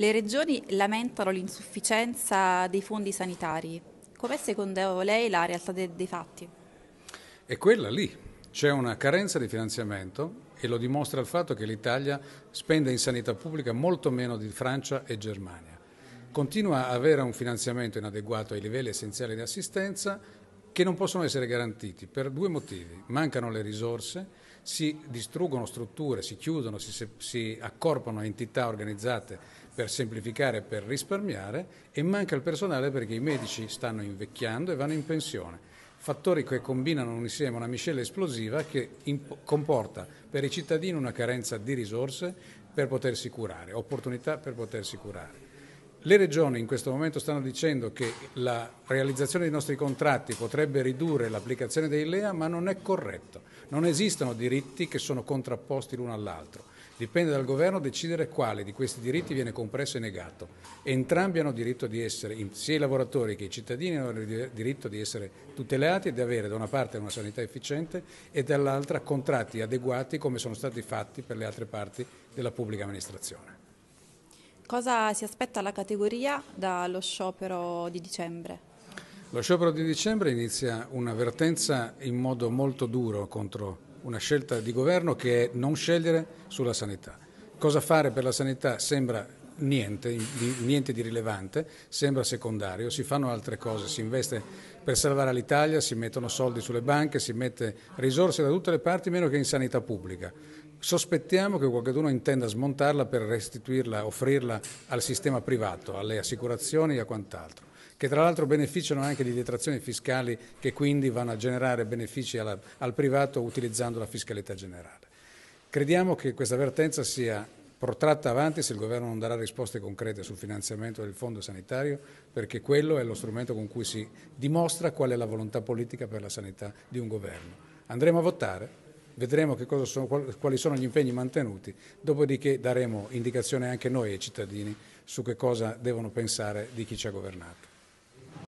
Le regioni lamentano l'insufficienza dei fondi sanitari. Com'è secondo lei la realtà de dei fatti? È quella lì. C'è una carenza di finanziamento e lo dimostra il fatto che l'Italia spende in sanità pubblica molto meno di Francia e Germania. Continua ad avere un finanziamento inadeguato ai livelli essenziali di assistenza che non possono essere garantiti per due motivi. Mancano le risorse si distruggono strutture, si chiudono, si, si accorpano entità organizzate per semplificare, per risparmiare e manca il personale perché i medici stanno invecchiando e vanno in pensione fattori che combinano insieme una miscela esplosiva che imp- comporta per i cittadini una carenza di risorse per potersi curare, opportunità per potersi curare. Le regioni in questo momento stanno dicendo che la realizzazione dei nostri contratti potrebbe ridurre l'applicazione dei LEA, ma non è corretto. Non esistono diritti che sono contrapposti l'uno all'altro. Dipende dal governo decidere quale di questi diritti viene compresso e negato. Entrambi hanno diritto di essere, sia i lavoratori che i cittadini hanno diritto di essere tutelati e di avere da una parte una sanità efficiente e dall'altra contratti adeguati come sono stati fatti per le altre parti della pubblica amministrazione. Cosa si aspetta la categoria dallo sciopero di dicembre? Lo sciopero di dicembre inizia un'avvertenza in modo molto duro contro una scelta di governo che è non scegliere sulla sanità. Cosa fare per la sanità sembra niente di, niente di rilevante, sembra secondario, si fanno altre cose, si investe per salvare l'Italia, si mettono soldi sulle banche, si mette risorse da tutte le parti, meno che in sanità pubblica. Sospettiamo che qualcuno intenda smontarla per restituirla, offrirla al sistema privato, alle assicurazioni e a quant'altro che tra l'altro beneficiano anche di detrazioni fiscali che quindi vanno a generare benefici alla, al privato utilizzando la fiscalità generale. Crediamo che questa avvertenza sia protratta avanti se il governo non darà risposte concrete sul finanziamento del fondo sanitario, perché quello è lo strumento con cui si dimostra qual è la volontà politica per la sanità di un governo. Andremo a votare vedremo sono, quali sono gli impegni mantenuti, dopodiché daremo indicazione anche noi ai cittadini su che cosa devono pensare di chi ci ha governato.